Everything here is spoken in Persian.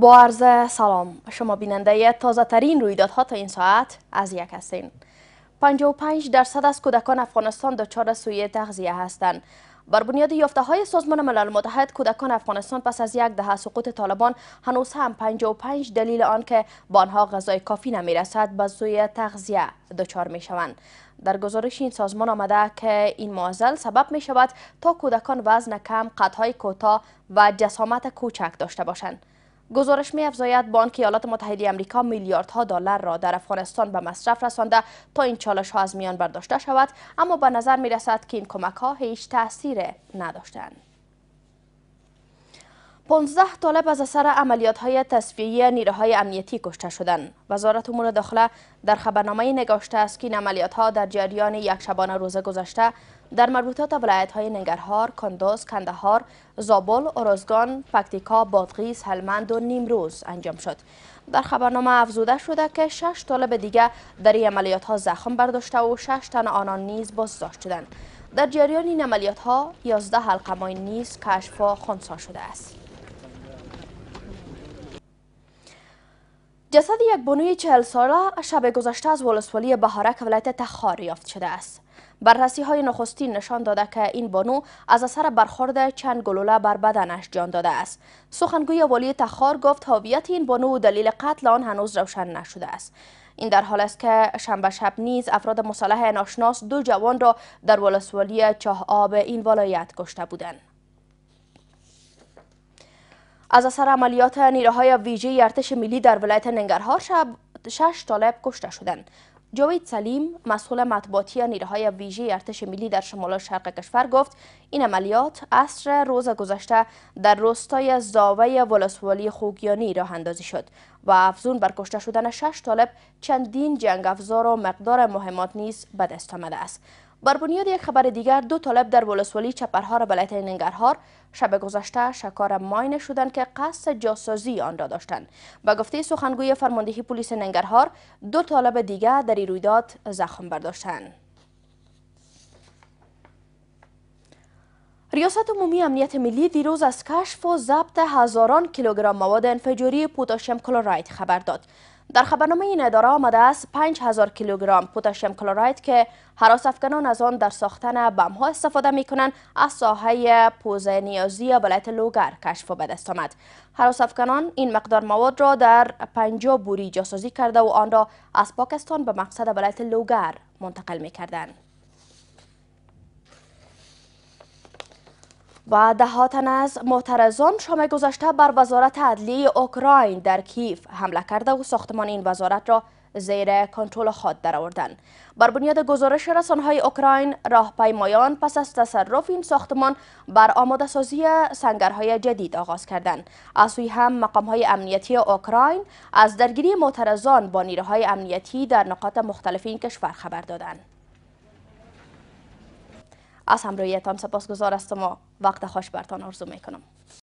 با عرض سلام شما بیننده تازه ترین رویدادها تا این ساعت از یک هستین 55 درصد از کودکان افغانستان دچار سوی تغذیه هستند بر بنیاد یافته های سازمان ملل متحد کودکان افغانستان پس از یک دهه سقوط طالبان هنوز هم 55 دلیل آنکه با آنها غذای کافی نمی رسد به سوی تغذیه دچار می شوند در گزارش این سازمان آمده که این معضل سبب می شود تا کودکان وزن کم قطهای کوتاه و جسامت کوچک داشته باشند گزارش می افزاید بانک ایالات متحده امریکا میلیاردها دلار را در افغانستان به مصرف رسانده تا این چالش ها از میان برداشته شود اما به نظر می رسد که این کمک ها هیچ تاثیر نداشتند 15 طالب از اثر عملیات های تصفیه نیروهای امنیتی کشته شدند. وزارت امور داخله در خبرنامه نگاشته است که این عملیات ها در جریان یک شبانه روز گذشته در مربوطات ولایت های ننگرهار، کندوز، کندهار، زابل، ارزگان، پکتیکا، بادغیس، هلمند و نیمروز انجام شد. در خبرنامه افزوده شده که شش طالب دیگر در این عملیات ها زخم برداشته و شش تن آنان نیز بازداشت شدند. در جریان این عملیات ها 11 حلقه نیز کشف و شده است. جسد یک بانوی چهل ساله شب گذشته از ولسوالی بهارک ولایت تخار یافت شده است. بررسی های نخستین نشان داده که این بانو از اثر برخورد چند گلوله بر بدنش جان داده است. سخنگوی والی تخار گفت هویت این بانو و دلیل قتل آن هنوز روشن نشده است. این در حال است که شنبه شب نیز افراد مسلح ناشناس دو جوان را در ولسوالی چاه آب این ولایت کشته بودند. از اثر عملیات نیروهای ویژه ارتش ملی در ولایت ننگرهار شب شش طالب کشته شدند. جاوید سلیم مسئول مطبوعاتی نیروهای ویژه ارتش ملی در شمال شرق کشور گفت این عملیات اصر روز گذشته در روستای زاوه ولسوالی خوگیانی راه اندازی شد و افزون بر کشته شدن شش طالب چندین جنگ افزار و مقدار مهمات نیز به دست آمده است بر بنیاد یک خبر دیگر دو طالب در ولسوالی چپرهار ولایت ننگرهار شب گذشته شکار ماین شدند که قصد جاسازی آن را داشتند با گفته سخنگوی فرماندهی پلیس ننگرهار دو طالب دیگر در این رویداد زخم برداشتند ریاست عمومی امنیت ملی دیروز از کشف و ضبط هزاران کیلوگرم مواد انفجاری پوتاشیم کلوراید خبر داد در خبرنامه این اداره آمده است 5000 کیلوگرم پوتاشیم کلورایت که حراس افکنان از آن در ساختن بم ها استفاده می کنند از ساحه پوزه نیازی ولایت لوگر کشف به دست آمد حراس افکنان این مقدار مواد را در 50 بوری جاسازی کرده و آن را از پاکستان به مقصد ولایت لوگر منتقل می کردند و ده از معترضان شام گذشته بر وزارت عدلی اوکراین در کیف حمله کرده و ساختمان این وزارت را زیر کنترل خود درآوردند بر بنیاد گزارش رسانهای اوکراین راهپیمایان پس از تصرف این ساختمان بر آماده سازی سنگرهای جدید آغاز کردند از سوی هم مقامهای امنیتی اوکراین از درگیری معترضان با نیروهای امنیتی در نقاط مختلف این کشور خبر دادند از همراهیتان سپاسگزار هستم و وقت خوش برتان آرزو میکنم